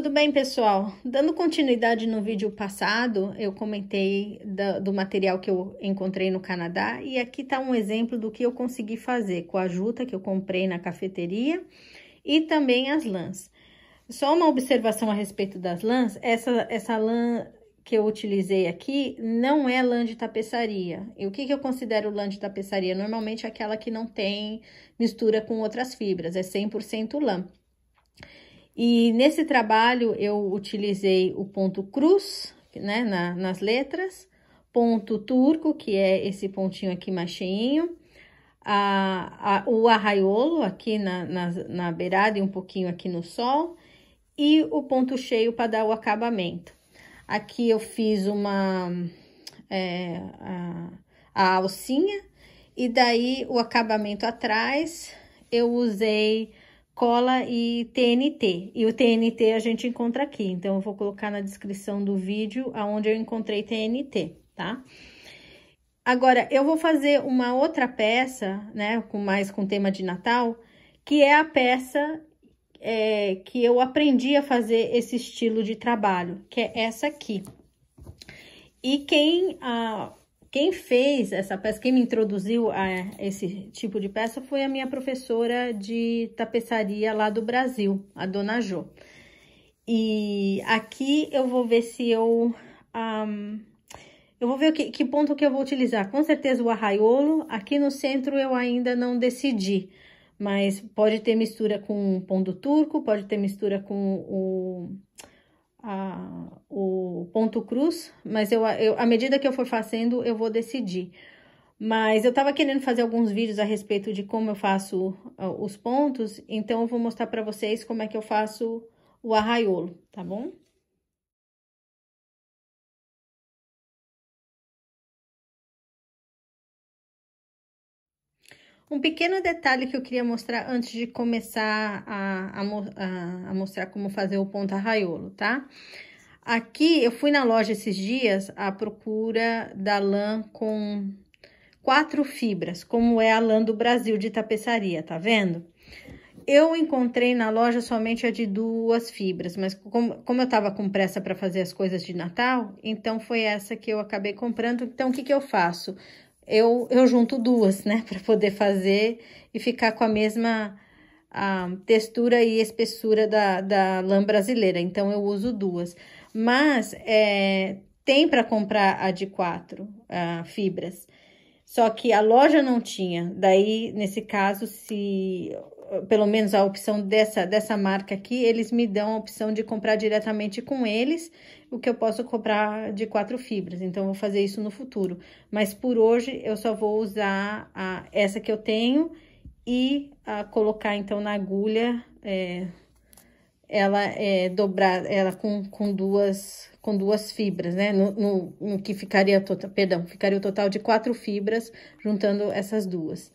Tudo bem, pessoal? Dando continuidade no vídeo passado, eu comentei do material que eu encontrei no Canadá e aqui está um exemplo do que eu consegui fazer com a juta que eu comprei na cafeteria e também as lãs. Só uma observação a respeito das lãs, essa, essa lã que eu utilizei aqui não é lã de tapeçaria. E o que, que eu considero lã de tapeçaria? Normalmente é aquela que não tem mistura com outras fibras, é 100% lã. E nesse trabalho eu utilizei o ponto cruz, né, na, nas letras, ponto turco, que é esse pontinho aqui mais cheinho, a, a, o arraiolo aqui na, na, na beirada e um pouquinho aqui no sol, e o ponto cheio para dar o acabamento. Aqui eu fiz uma é, a, a alcinha, e daí o acabamento atrás eu usei cola e TNT. E o TNT a gente encontra aqui, então eu vou colocar na descrição do vídeo aonde eu encontrei TNT, tá? Agora, eu vou fazer uma outra peça, né, com mais com tema de Natal, que é a peça é, que eu aprendi a fazer esse estilo de trabalho, que é essa aqui. E quem ah, quem fez essa peça, quem me introduziu a esse tipo de peça foi a minha professora de tapeçaria lá do Brasil, a Dona Jo. E aqui eu vou ver se eu... Um, eu vou ver que, que, ponto que eu vou utilizar. Com certeza o arraiolo. Aqui no centro eu ainda não decidi. Mas pode ter mistura com o pondo turco, pode ter mistura com o a, o ponto cruz, mas eu, eu, à medida que eu for fazendo, eu vou decidir. Mas eu estava querendo fazer alguns vídeos a respeito de como eu faço ah, os pontos, então eu vou mostrar para vocês como é que eu faço o arraiolo, tá bom? Um pequeno detalhe que eu queria mostrar antes de começar a, a, a mostrar como fazer o ponta raiolo, tá? Aqui, eu fui na loja esses dias à procura da lã com quatro fibras, como é a lã do Brasil de tapeçaria, tá vendo? Eu encontrei na loja somente a de duas fibras, mas como, como eu tava com pressa para fazer as coisas de Natal, então foi essa que eu acabei comprando. Então, o que que eu faço? eu, eu junto duas, né, para poder fazer e ficar com a mesma a textura e espessura da, da lã brasileira. Então, eu uso duas. Mas é, tem para comprar a de quatro a, fibras. Só que a loja não tinha. Daí, nesse caso, se pelo menos a opção dessa, dessa marca aqui, eles me dão a opção de comprar diretamente com eles, o que eu posso comprar de quatro fibras. Então, vou fazer isso no futuro. Mas por hoje, eu só vou usar a, essa que eu tenho e a, colocar, então, na agulha, é, ela é, dobrar ela com, com, duas, com duas fibras, né? No, no, no que ficaria, total, perdão, ficaria o total de quatro fibras, juntando essas duas.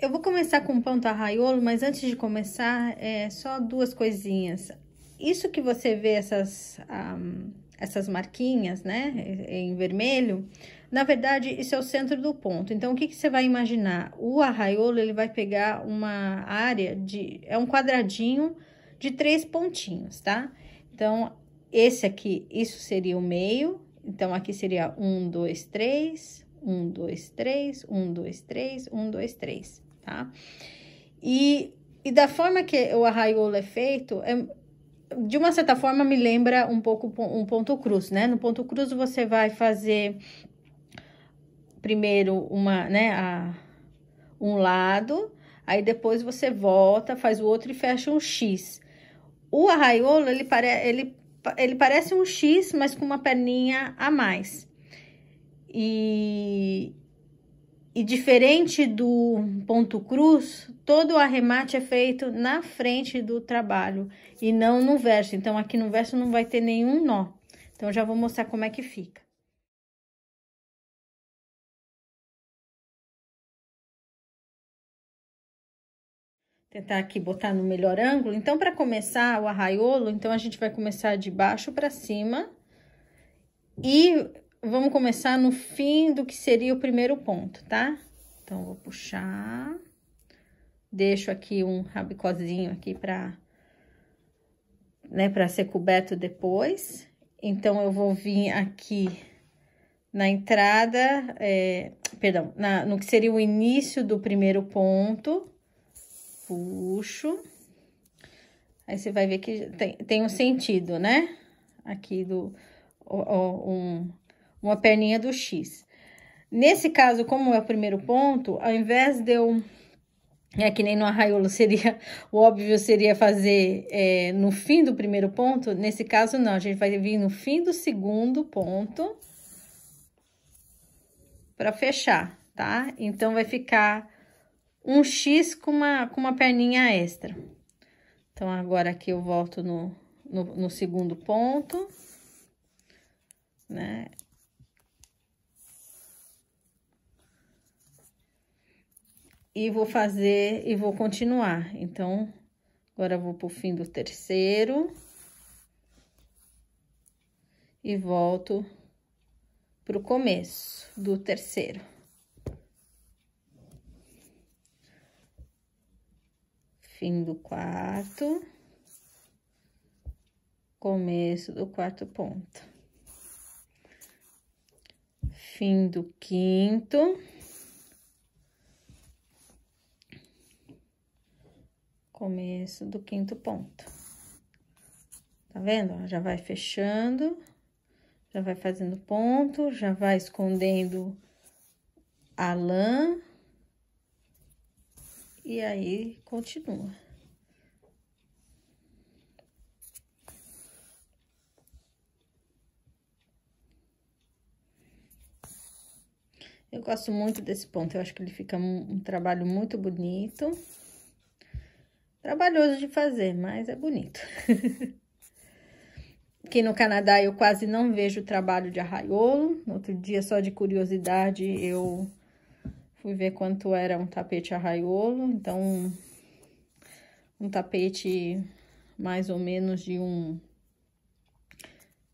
Eu vou começar com o ponto arraiolo, mas antes de começar, é só duas coisinhas. Isso que você vê essas, um, essas marquinhas, né, em vermelho, na verdade, isso é o centro do ponto. Então, o que, que você vai imaginar? O arraiolo, ele vai pegar uma área de... é um quadradinho de três pontinhos, tá? Então, esse aqui, isso seria o meio. Então, aqui seria um, dois, três, um, dois, três, um, dois, três, um, dois, três tá? E, e da forma que o arraiolo é feito, é, de uma certa forma me lembra um pouco um ponto cruz, né? No ponto cruz você vai fazer primeiro uma, né, a, um lado, aí depois você volta, faz o outro e fecha um X. O arraiolo, ele, pare, ele, ele parece um X, mas com uma perninha a mais. E, e diferente do ponto cruz, todo o arremate é feito na frente do trabalho e não no verso. Então, aqui no verso não vai ter nenhum nó. Então, já vou mostrar como é que fica. tentar aqui botar no melhor ângulo. Então, para começar o arraiolo, então a gente vai começar de baixo para cima e vamos começar no fim do que seria o primeiro ponto, tá? Então, vou puxar, deixo aqui um rabicozinho aqui pra, né, pra ser coberto depois. Então, eu vou vir aqui na entrada, é, perdão, na, no que seria o início do primeiro ponto, puxo. Aí, você vai ver que tem, tem um sentido, né? Aqui do, ó, um, uma perninha do X. Nesse caso, como é o primeiro ponto, ao invés de eu é que nem no arraiolo seria, o óbvio seria fazer é, no fim do primeiro ponto, nesse caso não, a gente vai vir no fim do segundo ponto para fechar, tá? Então, vai ficar um X com uma, com uma perninha extra. Então, agora aqui eu volto no, no, no segundo ponto, né? e vou fazer e vou continuar. Então, agora vou pro fim do terceiro e volto pro começo do terceiro. Fim do quarto, começo do quarto ponto. Fim do quinto começo do quinto ponto. Tá vendo? Já vai fechando, já vai fazendo ponto, já vai escondendo a lã. E aí, continua. Eu gosto muito desse ponto, eu acho que ele fica um, um trabalho muito bonito. Trabalhoso de fazer, mas é bonito. Aqui no Canadá eu quase não vejo trabalho de arraiolo. Outro dia, só de curiosidade, eu fui ver quanto era um tapete arraiolo. Então, um tapete mais ou menos de um...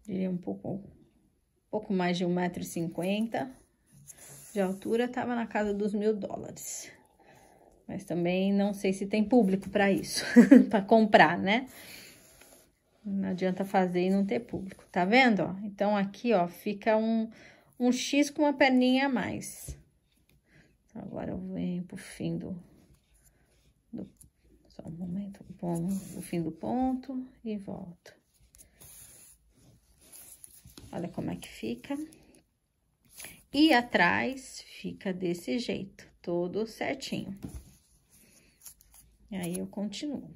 Diria um pouco, um pouco mais de 1,50m de altura, estava na casa dos mil dólares. Mas também não sei se tem público para isso, para comprar, né? Não adianta fazer e não ter público, tá vendo? Ó, então, aqui, ó, fica um, um X com uma perninha a mais. Então, agora eu venho pro fim do, do... Só um momento, bom, o fim do ponto e volto. Olha como é que fica. E atrás fica desse jeito, todo certinho aí, eu continuo.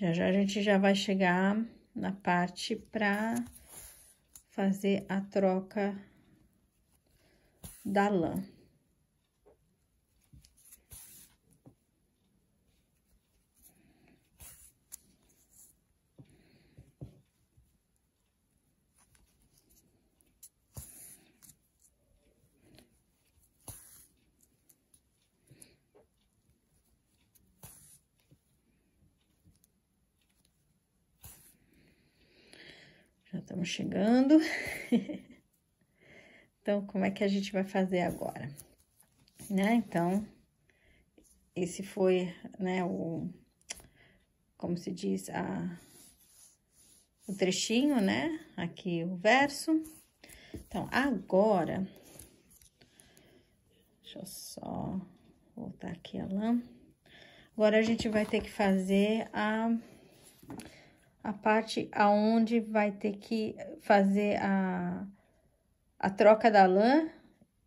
Já já a gente já vai chegar na parte para fazer a troca da lã. Estamos chegando. então, como é que a gente vai fazer agora? Né? Então, esse foi, né, o como se diz, a o trechinho, né? Aqui o verso. Então, agora Deixa eu só voltar aqui a lã. Agora a gente vai ter que fazer a a parte aonde vai ter que fazer a, a troca da lã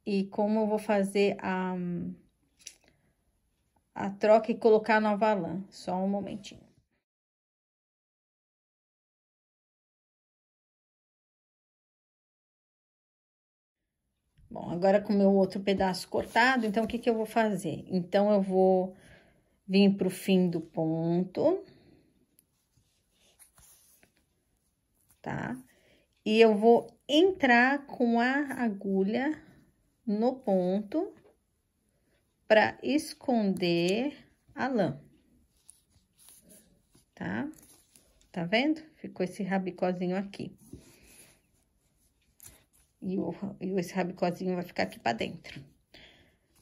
e como eu vou fazer a, a troca e colocar a nova lã. Só um momentinho. Bom, agora com o meu outro pedaço cortado, então, o que que eu vou fazer? Então, eu vou vir pro fim do ponto tá? E eu vou entrar com a agulha no ponto para esconder a lã, tá? Tá vendo? Ficou esse rabicozinho aqui. E, o, e esse rabicozinho vai ficar aqui para dentro.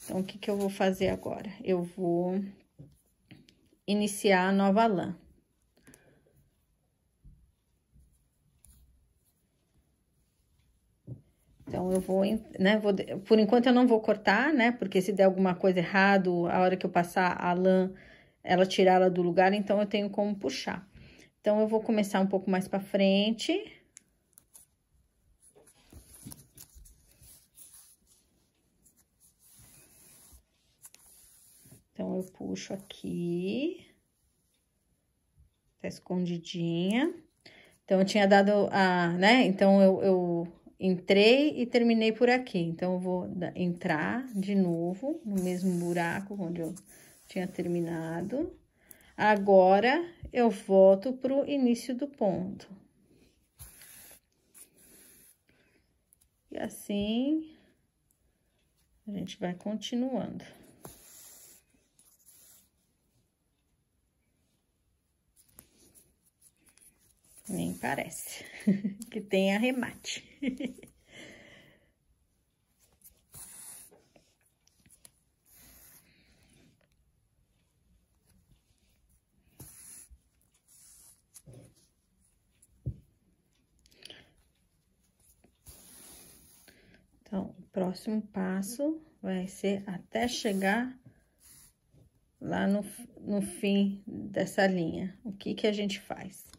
Então, o que que eu vou fazer agora? Eu vou iniciar a nova lã. Então eu vou, né, vou, por enquanto eu não vou cortar, né, porque se der alguma coisa errado, a hora que eu passar a lã, ela tirar ela do lugar, então eu tenho como puxar. Então eu vou começar um pouco mais para frente. Então eu puxo aqui. Tá escondidinha. Então eu tinha dado a, né? Então eu, eu entrei e terminei por aqui. Então, eu vou entrar de novo no mesmo buraco onde eu tinha terminado. Agora, eu volto pro início do ponto. E assim, a gente vai continuando. Nem parece que tem arremate. Então, o próximo passo vai ser até chegar lá no, no fim dessa linha. O que que a gente faz?